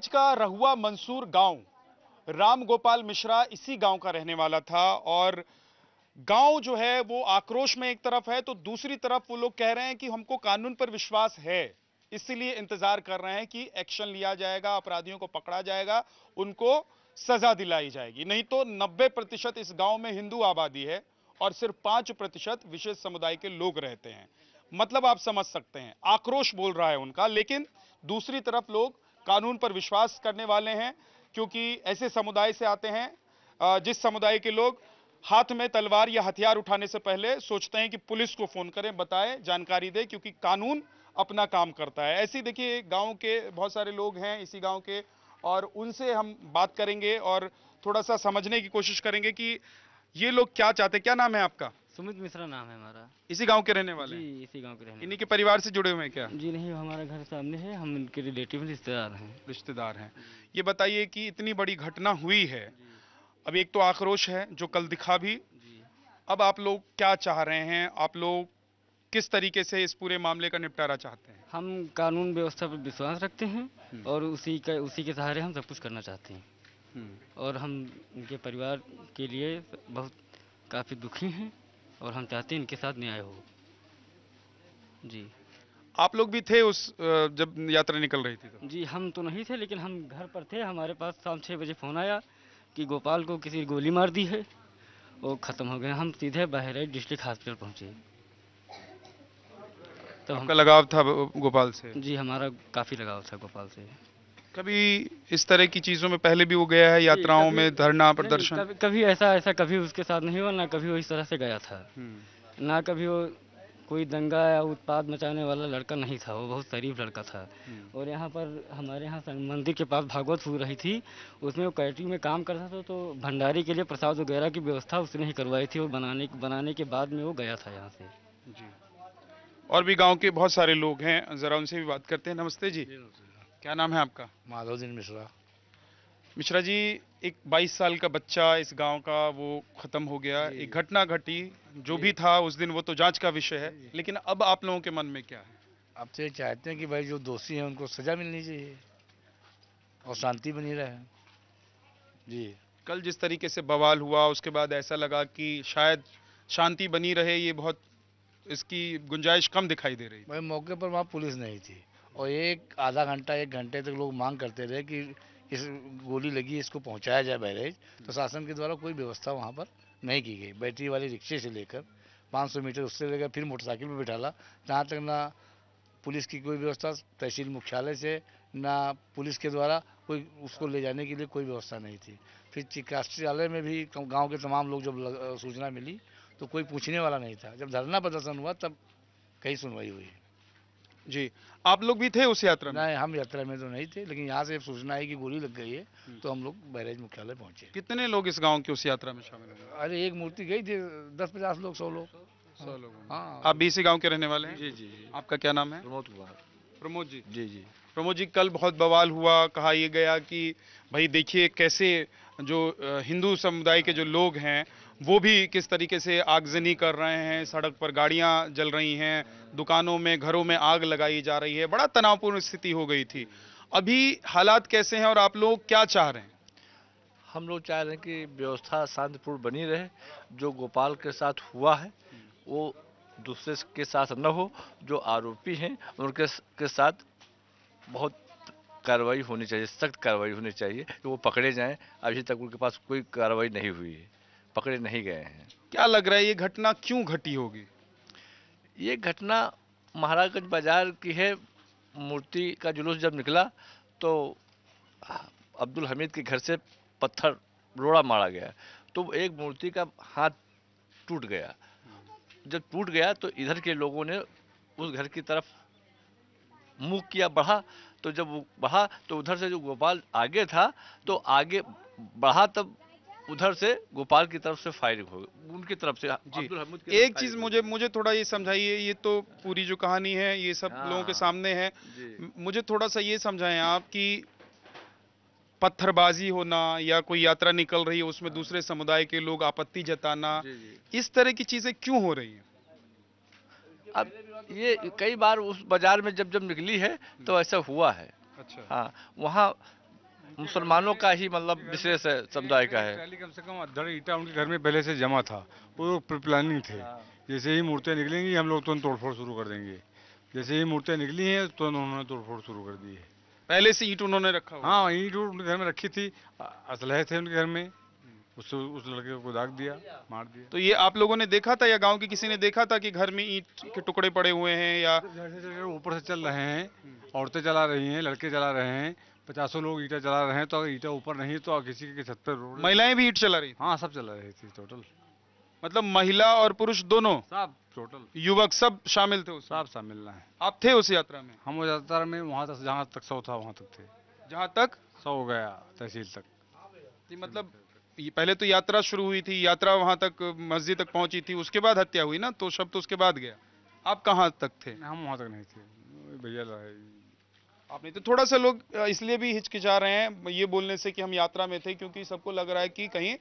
बहराइच का रहुआ मंसूर गांव राम गोपाल मिश्रा इसी गांव का रहने वाला था और गांव जो है वो आक्रोश में एक तरफ है तो दूसरी तरफ वो लोग कह रहे हैं कि हमको कानून पर विश्वास है इसलिए इंतजार कर रहे हैं कि एक्शन लिया जाएगा अपराधियों को पकड़ा जाएगा उनको सजा दिलाई जाएगी नहीं तो 90 प्रतिशत इस गांव में हिंदू आबादी है और सिर्फ पांच प्रतिशत विशेष समुदाय के लोग रहते हैं मतलब आप समझ सकते हैं आक्रोश बोल रहा है उनका लेकिन दूसरी तरफ लोग कानून पर विश्वास करने वाले हैं क्योंकि ऐसे समुदाय से आते हैं जिस समुदाय के लोग हाथ में तलवार या हथियार उठाने से पहले सोचते हैं कि पुलिस को फोन करें बताएं जानकारी दें क्योंकि कानून अपना काम करता है ऐसे देखिए गांव के बहुत सारे लोग हैं इसी गांव के और उनसे हम बात करेंगे और थोड़ा सा समझने की कोशिश करेंगे कि ये लोग क्या चाहते क्या नाम है आपका सुमित मिश्रा नाम है हमारा इसी गांव के रहने वाले जी इसी गांव के रहने इन्हीं के परिवार से जुड़े हुए हैं क्या जी नहीं हमारा घर सामने है हम इनके रिलेटिव रिश्तेदार हैं रिश्तेदार हैं ये बताइए कि इतनी बड़ी घटना हुई है अब एक तो आक्रोश है जो कल दिखा भी अब आप लोग क्या चाह रहे हैं आप लोग किस तरीके से इस पूरे मामले का निपटारा चाहते हैं हम कानून व्यवस्था पर विश्वास रखते हैं हम्म। और उसी का उसी के सहारे हम सब कुछ करना चाहते हैं हम्म। और हम उनके परिवार के लिए बहुत काफ़ी दुखी हैं और हम चाहते हैं इनके साथ न्याय हो जी आप लोग भी थे उस जब यात्रा निकल रही थी तो? जी हम तो नहीं थे लेकिन हम घर पर थे हमारे पास शाम छः बजे फ़ोन आया कि गोपाल को किसी गोली मार दी है और ख़त्म हो गया हम सीधे बहराइच डिस्ट्रिक्ट हॉस्पिटल पहुँचे तो हमका लगाव था गोपाल से जी हमारा काफ़ी लगाव था गोपाल से कभी इस तरह की चीज़ों में पहले भी वो गया है यात्राओं में धरना प्रदर्शन कभी, कभी ऐसा ऐसा कभी उसके साथ नहीं हुआ ना कभी वो इस तरह से गया था हम्म। ना कभी वो कोई दंगा या उत्पाद मचाने वाला लड़का नहीं था वो बहुत शरीफ लड़का था हम्म। और यहाँ पर हमारे यहाँ मंदिर के पास भागवत हो रही थी उसमें वो कैटरिंग में काम करता था तो भंडारी के लिए प्रसाद वगैरह की व्यवस्था उसने ही करवाई थी और बनाने बनाने के बाद में वो गया था यहाँ से जी और भी गाँव के बहुत सारे लोग हैं ज़रा उनसे भी बात करते हैं नमस्ते जी, जी नमस्ते। क्या नाम है आपका माधवदीन मिश्रा मिश्रा जी एक 22 साल का बच्चा इस गांव का वो खत्म हो गया एक घटना घटी जो भी था उस दिन वो तो जांच का विषय है लेकिन अब आप लोगों के मन में क्या है आप तो ये चाहते हैं कि भाई जो दोषी हैं उनको सजा मिलनी चाहिए और शांति बनी रहे जी कल जिस तरीके से बवाल हुआ उसके बाद ऐसा लगा कि शायद शांति बनी रहे ये बहुत इसकी गुंजाइश कम दिखाई दे रही भाई मौके पर वहाँ पुलिस नहीं थी और एक आधा घंटा एक घंटे तक लोग मांग करते रहे कि इस गोली लगी इसको पहुंचाया जाए बैरेज तो शासन के द्वारा कोई व्यवस्था वहाँ पर नहीं की गई बैटरी वाले रिक्शे से लेकर 500 मीटर उससे लेकर फिर मोटरसाइकिल पर बिठाला जहाँ तक ना पुलिस की कोई व्यवस्था तहसील मुख्यालय से ना पुलिस के द्वारा कोई उसको ले जाने के लिए कोई व्यवस्था नहीं थी फिर चिकित्सालय में भी गाँव के तमाम लोग जब सूचना मिली तो कोई पूछने वाला नहीं था जब धरना प्रदर्शन हुआ तब कई सुनवाई हुई जी आप लोग भी थे उस यात्रा में नहीं हम यात्रा में तो नहीं थे लेकिन यहाँ से सूचना आई कि गोली लग गई है तो हम लोग बैरेज मुख्यालय पहुँचे कितने लोग इस गांव के उस यात्रा में शामिल हुए अरे एक मूर्ति गई थी दस पचास लोग सौ लोग सौ हाँ। लोग हाँ आप भी इसी गाँव के रहने वाले हैं जी जी आपका क्या नाम है प्रमोद कुमार प्रमोद जी जी जी प्रमोद जी कल बहुत बवाल हुआ कहा यह गया कि भाई देखिए कैसे जो हिंदू समुदाय के जो लोग हैं वो भी किस तरीके से आगजनी कर रहे हैं सड़क पर गाड़ियां जल रही हैं दुकानों में घरों में आग लगाई जा रही है बड़ा तनावपूर्ण स्थिति हो गई थी अभी हालात कैसे हैं और आप लोग क्या चाह रहे हैं हम लोग चाह रहे हैं कि व्यवस्था शांतिपूर्ण बनी रहे जो गोपाल के साथ हुआ है वो दूसरे के साथ न हो जो आरोपी हैं उनके के साथ बहुत कार्रवाई होनी चाहिए सख्त कार्रवाई होनी चाहिए कि वो पकड़े जाएं अभी तक उनके पास कोई कार्रवाई नहीं हुई है पकड़े नहीं गए हैं क्या लग रहा है ये घटना क्यों घटी होगी ये घटना महाराजगंज बाजार की है मूर्ति का जुलूस जब निकला तो अब्दुल हमीद के घर से पत्थर रोड़ा मारा गया तो एक मूर्ति का हाथ टूट गया जब टूट गया तो इधर के लोगों ने उस घर की तरफ मुँह किया बढ़ा तो जब वो बढ़ा तो उधर से जो गोपाल आगे था तो आगे बढ़ा तब उधर से गोपाल की तरफ से फायरिंग हो उनकी तरफ से जी एक चीज मुझे मुझे थोड़ा ये समझाइए ये तो पूरी जो कहानी है ये सब हाँ। लोगों के सामने है मुझे थोड़ा सा ये समझाएं आप कि पत्थरबाजी होना या कोई यात्रा निकल रही है उसमें हाँ। दूसरे समुदाय के लोग आपत्ति जताना इस तरह की चीजें क्यों हो रही है अब ये कई बार उस बाजार में जब जब निकली है हम्म। तो ऐसा हुआ है अच्छा हाँ वहाँ मुसलमानों का ही मतलब विशेष है समुदाय का है पहले कम से कम अधड़ ईटा उनके घर में पहले से जमा था वो प्लानिंग थे हाँ। जैसे ही मूर्तियाँ निकलेंगी हम लोग तुरंत तो तोड़फोड़ शुरू कर देंगे जैसे ही मूर्तियाँ निकली हैं तुरंत तो उन्होंने तोड़फोड़ शुरू कर दी है पहले से ईट उन्होंने रखा हाँ ईट उनके घर में रखी थी असलहे थे उनके घर में उस उस लड़के को दाग दिया मार दिया तो ये आप लोगों ने देखा था या गांव के किसी ने देखा था कि घर में ईट के टुकड़े पड़े हुए हैं या ऊपर से चल रहे हैं औरतें चला रही हैं लड़के चला रहे हैं पचासों लोग ईटा जला रहे हैं तो अगर ईटा ऊपर नहीं तो किसी के पर महिलाएं भी ईट चला रही हाँ सब चला रही थी टोटल मतलब महिला और पुरुष दोनों सब टोटल युवक सब शामिल थे सब शामिल हैं आप थे उस यात्रा में हम यात्रा में वहाँ तक जहाँ तक सौ था वहाँ तक थे जहाँ तक सौ हो गया तहसील तक मतलब पहले तो यात्रा शुरू हुई थी यात्रा वहाँ तक मस्जिद तक पहुँची थी उसके बाद हत्या हुई ना तो शब्द तो उसके बाद गया आप कहाँ तक थे हम वहाँ तक नहीं थे भैया आपने तो थोड़ा सा लोग इसलिए भी हिचकिचा रहे हैं ये बोलने से कि हम यात्रा में थे क्योंकि सबको लग रहा है कि कहीं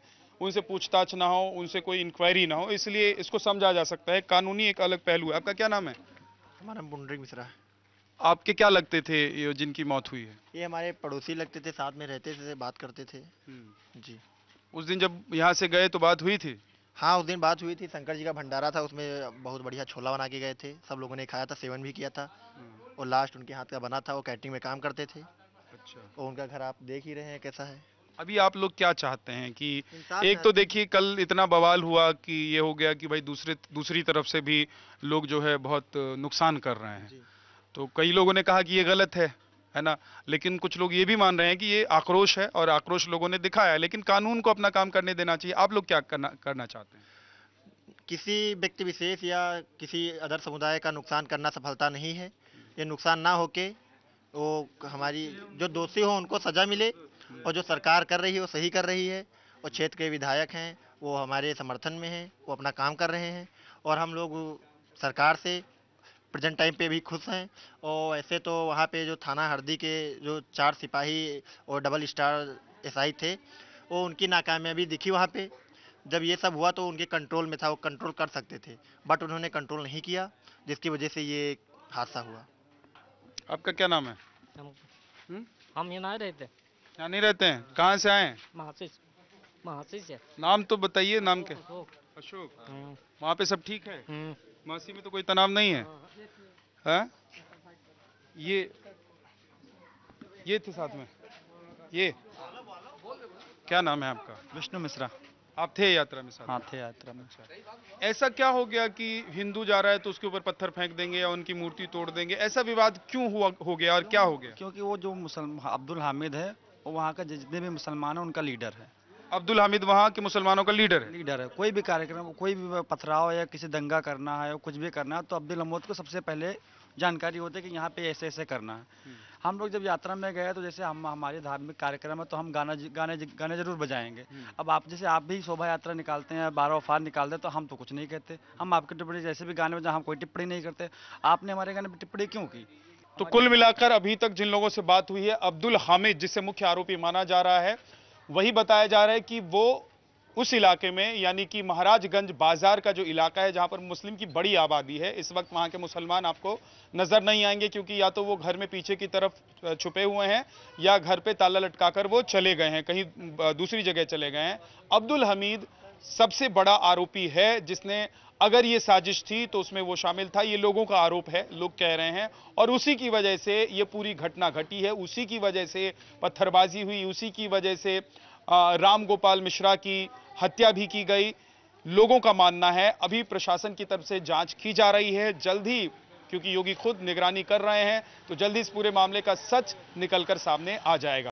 उनसे पूछताछ ना हो उनसे कोई इंक्वायरी ना हो इसलिए इसको समझा जा सकता है कानूनी एक अलग पहलू है आपका क्या नाम है हमारा मुंडरी मिश्रा है आपके क्या लगते थे ये जिनकी मौत हुई है ये हमारे पड़ोसी लगते थे साथ में रहते थे बात करते थे हम्म। जी उस दिन जब यहाँ से गए तो बात हुई थी हाँ उस दिन बात हुई थी शंकर जी का भंडारा था उसमें बहुत बढ़िया छोला बना के गए थे सब लोगों ने खाया था सेवन भी किया था हम्म। और लास्ट उनके हाथ का बना था वो कैटरिंग में काम करते थे अच्छा और उनका घर आप देख ही रहे हैं कैसा है अभी आप लोग क्या चाहते हैं कि एक तो देखिए कल इतना बवाल हुआ कि ये हो गया कि भाई दूसरे दूसरी तरफ से भी लोग जो है बहुत नुकसान कर रहे हैं तो कई लोगों ने कहा कि ये गलत है है ना लेकिन कुछ लोग ये भी मान रहे हैं कि ये आक्रोश है और आक्रोश लोगों ने दिखाया है लेकिन कानून को अपना काम करने देना चाहिए आप लोग क्या करना करना चाहते हैं किसी व्यक्ति विशेष या किसी अदर समुदाय का नुकसान करना सफलता नहीं है ये नुकसान ना होके वो हमारी जो दोषी हो उनको सज़ा मिले और जो सरकार कर रही है वो सही कर रही है और क्षेत्र के विधायक हैं वो हमारे समर्थन में हैं वो अपना काम कर रहे हैं और हम लोग सरकार से प्रेजेंट टाइम पे भी खुश हैं और ऐसे तो वहाँ पे जो थाना हरदी के जो चार सिपाही और डबल स्टार एसआई थे वो उनकी नाकामयाबी दिखी वहाँ पे जब ये सब हुआ तो उनके कंट्रोल में था वो कंट्रोल कर सकते थे बट उन्होंने कंट्रोल नहीं किया जिसकी वजह से ये हादसा हुआ आपका क्या नाम है हम हम्म? हम यहाँ नहीं रहते यहाँ नहीं रहते हैं कहाँ से आए महाशिष से नाम तो बताइए नाम के अशोक हाँ। वहाँ पे सब ठीक है मासी हम्म। में तो कोई तनाव नहीं है हा? हाँ? ये ये थे साथ में ये क्या नाम है आपका विष्णु मिश्रा आप थे यात्रा में साथ हाँ थे यात्रा में ऐसा क्या हो गया कि हिंदू जा रहा है तो उसके ऊपर पत्थर फेंक देंगे या उनकी मूर्ति तोड़ देंगे ऐसा विवाद क्यों हुआ हो गया और क्या हो गया क्योंकि वो जो मुसलमान अब्दुल हामिद है वो वहाँ का जितने भी मुसलमान है उनका लीडर है अब्दुल हामिद वहाँ के मुसलमानों का लीडर है लीडर है कोई भी कार्यक्रम कोई भी पथराव या किसी दंगा करना है कुछ भी करना है तो अब्दुल हमोद को सबसे पहले जानकारी होती है कि यहाँ पे ऐसे ऐसे करना है हम्म। हम लोग जब यात्रा में गए तो जैसे हम हमारे धार्मिक कार्यक्रम है तो हम गाना गाने गाने जरूर बजाएंगे हम्म। अब आप जैसे आप भी शोभा यात्रा निकालते हैं बारह वफार निकालते हैं तो हम तो कुछ नहीं कहते हम आपकी टिप्पणी जैसे भी गाने बजा हम कोई टिप्पणी नहीं करते आपने हमारे गाने पर टिप्पणी क्यों की तो कुल मिलाकर अभी तक जिन लोगों से बात हुई है अब्दुल हामिद जिसे मुख्य आरोपी माना जा रहा है वही बताया जा रहा है कि वो उस इलाके में यानी कि महाराजगंज बाजार का जो इलाका है जहां पर मुस्लिम की बड़ी आबादी है इस वक्त वहां के मुसलमान आपको नजर नहीं आएंगे क्योंकि या तो वो घर में पीछे की तरफ छुपे हुए हैं या घर पे ताला लटकाकर वो चले गए हैं कहीं दूसरी जगह चले गए हैं अब्दुल हमीद सबसे बड़ा आरोपी है जिसने अगर ये साजिश थी तो उसमें वो शामिल था ये लोगों का आरोप है लोग कह रहे हैं और उसी की वजह से ये पूरी घटना घटी है उसी की वजह से पत्थरबाजी हुई उसी की वजह से रामगोपाल मिश्रा की हत्या भी की गई लोगों का मानना है अभी प्रशासन की तरफ से जांच की जा रही है जल्द ही क्योंकि योगी खुद निगरानी कर रहे हैं तो जल्द ही इस पूरे मामले का सच निकलकर सामने आ जाएगा